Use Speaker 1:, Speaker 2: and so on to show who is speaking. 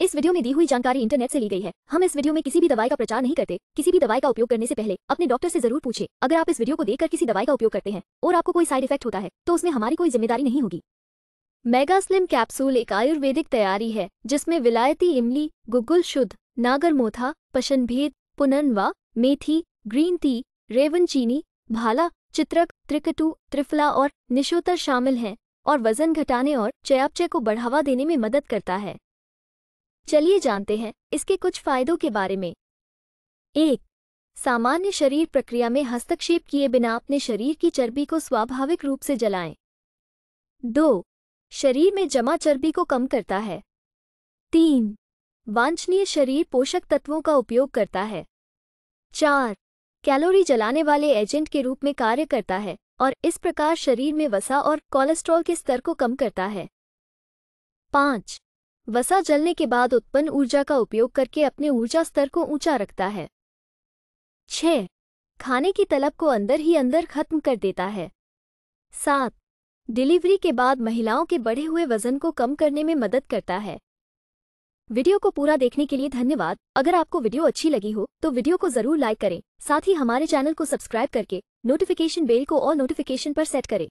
Speaker 1: इस वीडियो में दी हुई जानकारी इंटरनेट से ली गई है हम इस वीडियो में किसी भी दवाई का प्रचार नहीं करते किसी भी दवाई का उपयोग करने से पहले अपने डॉक्टर से जरूर पूछे अगर आप इस वीडियो को देखकर किसी दवाई का उपयोग करते हैं और आपको कोई साइड इफेक्ट होता है तो उसमें हमारी कोई जिम्मेदारी नहीं होगी मेगा स्लिम कैप्सूल एक आयुर्वेदिक तैयारी है जिसमें विलायती इमली गुगुल शुद्ध नागर मोथा पशनभेद पुननवा मेथी ग्रीन टी रेवन चीनी भाला चित्रक त्रिकटू त्रिफला और निशोतर शामिल हैं और वजन घटाने और चयापचय को बढ़ावा देने में मदद करता है चलिए जानते हैं इसके कुछ फायदों के बारे में एक सामान्य शरीर प्रक्रिया में हस्तक्षेप किए बिना अपने शरीर की चर्बी को स्वाभाविक रूप से जलाएं दो शरीर में जमा चर्बी को कम करता है तीन वांछनीय शरीर पोषक तत्वों का उपयोग करता है चार कैलोरी जलाने वाले एजेंट के रूप में कार्य करता है और इस प्रकार शरीर में वसा और कोलेस्ट्रॉल के स्तर को कम करता है पाँच वसा जलने के बाद उत्पन्न ऊर्जा का उपयोग करके अपने ऊर्जा स्तर को ऊंचा रखता है छ खाने की तलब को अंदर ही अंदर खत्म कर देता है सात डिलीवरी के बाद महिलाओं के बढ़े हुए वजन को कम करने में मदद करता है वीडियो को पूरा देखने के लिए धन्यवाद अगर आपको वीडियो अच्छी लगी हो तो वीडियो को जरूर लाइक करें साथ ही हमारे चैनल को सब्सक्राइब करके नोटिफिकेशन बेल को और नोटिफिकेशन पर सेट करें